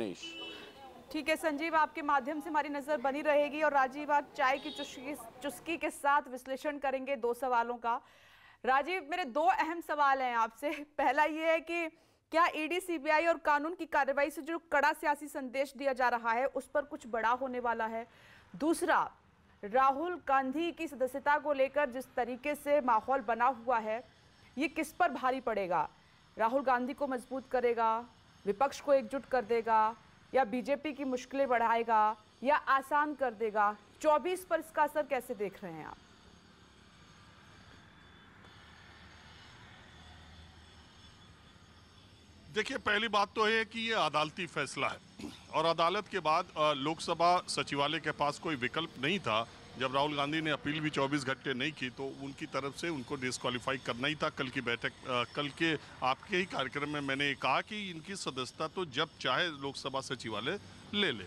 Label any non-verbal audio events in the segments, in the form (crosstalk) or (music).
अपनेश ठीक है संजीव आपके माध्यम से हमारी नज़र बनी रहेगी और राजीव आप चाय की चुस्की चुस्की के साथ विश्लेषण करेंगे दो सवालों का राजीव मेरे दो अहम सवाल हैं आपसे (laughs) पहला ये है कि क्या ईडी e सीबीआई और कानून की कार्रवाई से जो कड़ा सियासी संदेश दिया जा रहा है उस पर कुछ बड़ा होने वाला है दूसरा राहुल गांधी की सदस्यता को लेकर जिस तरीके से माहौल बना हुआ है ये किस पर भारी पड़ेगा राहुल गांधी को मजबूत करेगा विपक्ष को एकजुट कर देगा या बीजेपी की मुश्किलें बढ़ाएगा या आसान कर देगा 24 पर इसका असर कैसे देख रहे हैं आप देखिए पहली बात तो है कि ये अदालती फैसला है और अदालत के बाद लोकसभा सचिवालय के पास कोई विकल्प नहीं था जब राहुल गांधी ने अपील भी 24 घंटे नहीं की तो उनकी तरफ से उनको डिस्कालीफाई करना ही था कल की बैठक कल के आपके ही कार्यक्रम में मैंने कहा कि इनकी सदस्यता तो जब चाहे लोकसभा सचिवालय ले ले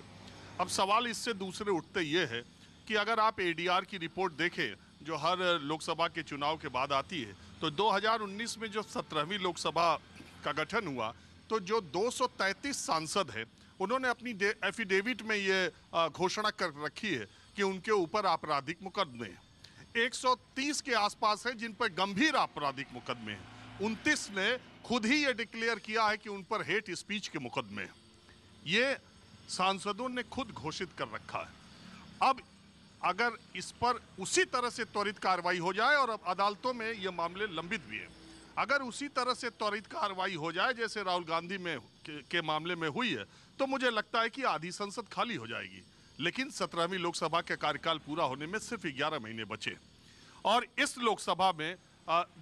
अब सवाल इससे दूसरे उठते ये है कि अगर आप एडीआर की रिपोर्ट देखें जो हर लोकसभा के चुनाव के बाद आती है तो 2019 में जो सत्रहवीं लोकसभा का गठन हुआ तो जो 233 सांसद हैं उन्होंने अपनी एफिडेविट में ये घोषणा कर रखी है कि उनके ऊपर आपराधिक मुकदमे 130 के आसपास हैं जिन पर गंभीर आपराधिक मुकदमे हैं उनतीस ने खुद ही ये डिक्लेयर किया है कि उन पर हेट स्पीच के मुकदमे ये सांसदों ने खुद घोषित कर रखा है अब अगर इस पर उसी तरह से त्वरित कार्रवाई हो जाए और अब अदालतों में ये मामले लंबित भी हैं अगर उसी तरह से त्वरित कार्रवाई हो जाए जैसे राहुल गांधी में के, के मामले में हुई है तो मुझे लगता है कि आधी संसद खाली हो जाएगी लेकिन सत्रहवीं लोकसभा के कार्यकाल पूरा होने में सिर्फ ग्यारह महीने बचे और इस लोकसभा में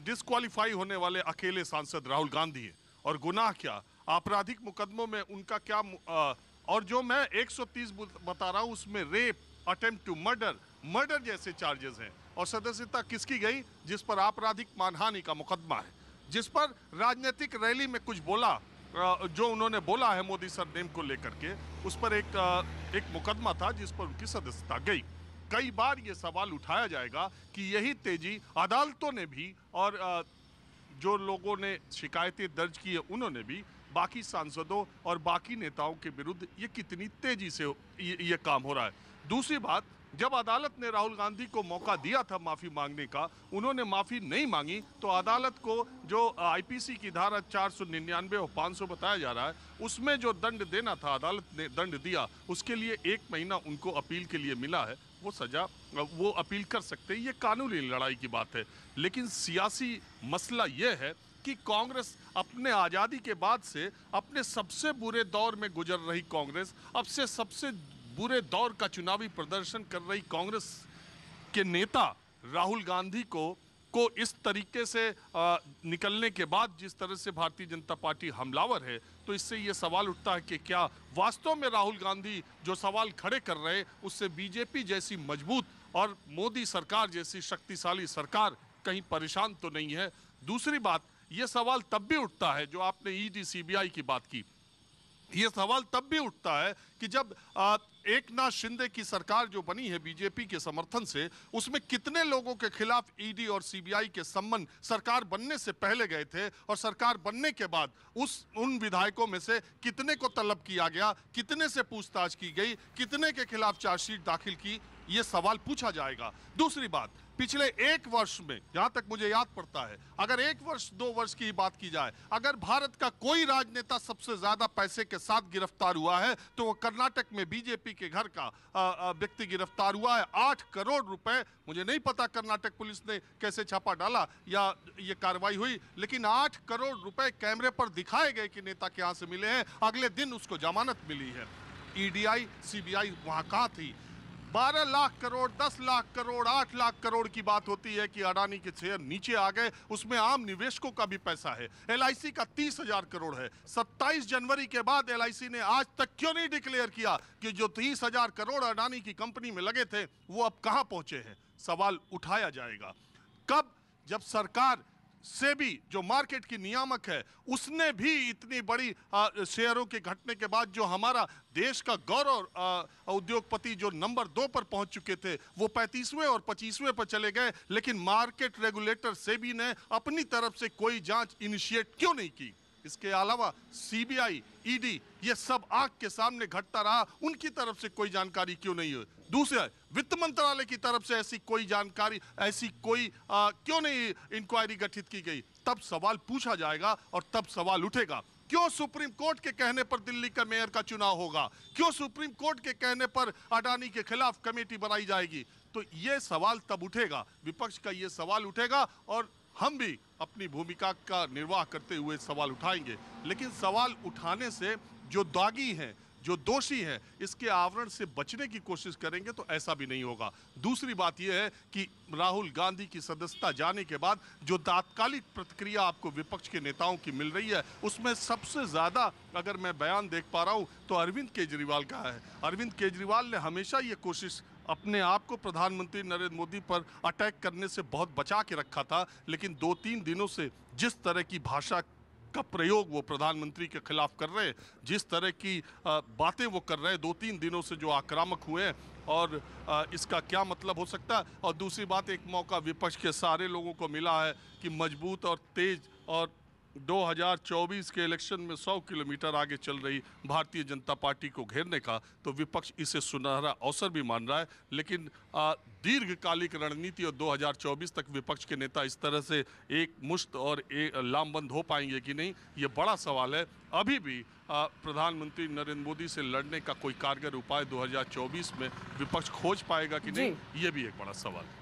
डिस्कालीफाई होने वाले अकेले सांसद राहुल गांधी हैं और गुनाह क्या आपराधिक मुकदमों में उनका क्या आ, और जो मैं 130 बता रहा हूँ उसमें rape attempt to murder murder जैसे चार्जेस हैं और सदस्यता किसकी गई जिस पर आपराधिक मानहानि का मुकदमा है जिस पर राजनीतिक रैली में कुछ बोला जो उन्होंने बोला है मोदी सरनेम को लेकर के उस पर एक एक मुकदमा था जिस पर उनकी सदस्यता गई कई बार ये सवाल उठाया जाएगा कि यही तेजी अदालतों ने भी और जो लोगों ने शिकायतें दर्ज की है उन्होंने भी बाकी सांसदों और बाकी नेताओं के विरुद्ध ये कितनी तेजी से ये, ये काम हो रहा है दूसरी बात जब अदालत ने राहुल गांधी को मौका दिया था माफ़ी मांगने का उन्होंने माफ़ी नहीं मांगी तो अदालत को जो आईपीसी की धारा चार सौ निन्यानवे और पाँच सौ बताया जा रहा है उसमें जो दंड देना था अदालत ने दंड दिया उसके लिए एक महीना उनको अपील के लिए मिला है वो सज़ा वो अपील कर सकते हैं ये कानूनी लड़ाई की बात है लेकिन सियासी मसला ये है कि कांग्रेस अपने आज़ादी के बाद से अपने सबसे बुरे दौर में गुजर रही कांग्रेस अब से सबसे पूरे दौर का चुनावी प्रदर्शन कर रही कांग्रेस के नेता राहुल गांधी को को इस तरीके से निकलने के बाद जिस तरह से भारतीय जनता पार्टी हमलावर है तो इससे ये सवाल उठता है कि क्या वास्तव में राहुल गांधी जो सवाल खड़े कर रहे उससे बीजेपी जैसी मजबूत और मोदी सरकार जैसी शक्तिशाली सरकार कहीं परेशान तो नहीं है दूसरी बात ये सवाल तब भी उठता है जो आपने ईडी सीबीआई की बात की ये सवाल तब भी उठता है कि जब एक नाथ शिंदे की सरकार जो बनी है बीजेपी के समर्थन से उसमें कितने लोगों के खिलाफ ईडी और सीबीआई के सम्मन सरकार बनने से पहले गए थे और सरकार बनने के बाद उस उन विधायकों में से कितने को तलब किया गया कितने से पूछताछ की गई कितने के खिलाफ चार्जशीट दाखिल की ये सवाल पूछा जाएगा दूसरी बात पिछले एक वर्ष में जहां तक मुझे याद पड़ता है अगर एक वर्ष दो वर्ष की बात की जाए अगर भारत का कोई राजनेता सबसे ज्यादा पैसे के साथ गिरफ्तार हुआ है तो वो कर्नाटक में बीजेपी के घर का व्यक्ति गिरफ्तार हुआ है आठ करोड़ रुपए मुझे नहीं पता कर्नाटक पुलिस ने कैसे छापा डाला या ये कार्रवाई हुई लेकिन आठ करोड़ रुपए कैमरे पर दिखाए गए कि नेता के यहाँ से मिले हैं अगले दिन उसको जमानत मिली है ईडीआई सीबीआई वहां कहा थी बारह लाख करोड़ दस लाख करोड़ आठ लाख करोड़ की बात होती है कि अडानी के शेयर नीचे आ गए उसमें आम निवेशकों का भी पैसा है एल का तीस हजार करोड़ है सत्ताईस जनवरी के बाद एल ने आज तक क्यों नहीं डिक्लेयर किया कि जो तीस हजार करोड़ अडानी की कंपनी में लगे थे वो अब कहाँ पहुंचे हैं सवाल उठाया जाएगा कब जब सरकार सेबी जो मार्केट की नियामक है उसने भी इतनी बड़ी शेयरों के घटने के बाद जो हमारा देश का गौरव उद्योगपति जो नंबर दो पर पहुंच चुके थे वो पैंतीसवें और पच्चीसवें पर चले गए लेकिन मार्केट रेगुलेटर सेबी ने अपनी तरफ से कोई जांच इनिशिएट क्यों नहीं की इसके अलावा सीबीआई ईडी e ये सब आग के सामने घटता रहा उनकी तरफ से कोई जानकारी क्यों नहीं हुई दूसरा वित्त मंत्रालय की तरफ से ऐसी कोई जानकारी ऐसी कोई आ, क्यों नहीं इंक्वायरी गठित की गई तब सवाल पूछा जाएगा और तब सवाल उठेगा क्यों सुप्रीम कोर्ट के कहने पर दिल्ली का मेयर का चुनाव होगा क्यों सुप्रीम कोर्ट के कहने पर अडानी के खिलाफ कमेटी बनाई जाएगी तो ये सवाल तब उठेगा विपक्ष का ये सवाल उठेगा और हम भी अपनी भूमिका का निर्वाह करते हुए सवाल उठाएंगे लेकिन सवाल उठाने से जो दागी हैं जो दोषी हैं इसके आवरण से बचने की कोशिश करेंगे तो ऐसा भी नहीं होगा दूसरी बात यह है कि राहुल गांधी की सदस्यता जाने के बाद जो तात्कालिक प्रतिक्रिया आपको विपक्ष के नेताओं की मिल रही है उसमें सबसे ज़्यादा अगर मैं बयान देख पा रहा हूँ तो अरविंद केजरीवाल का है अरविंद केजरीवाल ने हमेशा ये कोशिश अपने आप को प्रधानमंत्री नरेंद्र मोदी पर अटैक करने से बहुत बचा के रखा था लेकिन दो तीन दिनों से जिस तरह की भाषा का प्रयोग वो प्रधानमंत्री के खिलाफ कर रहे हैं जिस तरह की बातें वो कर रहे हैं दो तीन दिनों से जो आक्रामक हुए हैं और इसका क्या मतलब हो सकता है और दूसरी बात एक मौका विपक्ष के सारे लोगों को मिला है कि मजबूत और तेज और 2024 के इलेक्शन में 100 किलोमीटर आगे चल रही भारतीय जनता पार्टी को घेरने का तो विपक्ष इसे सुनहरा अवसर भी मान रहा है लेकिन दीर्घकालिक रणनीति और 2024 तक विपक्ष के नेता इस तरह से एक मुश्त और लामबंद हो पाएंगे कि नहीं ये बड़ा सवाल है अभी भी प्रधानमंत्री नरेंद्र मोदी से लड़ने का कोई कारगर उपाय दो में विपक्ष खोज पाएगा कि नहीं ये भी एक बड़ा सवाल है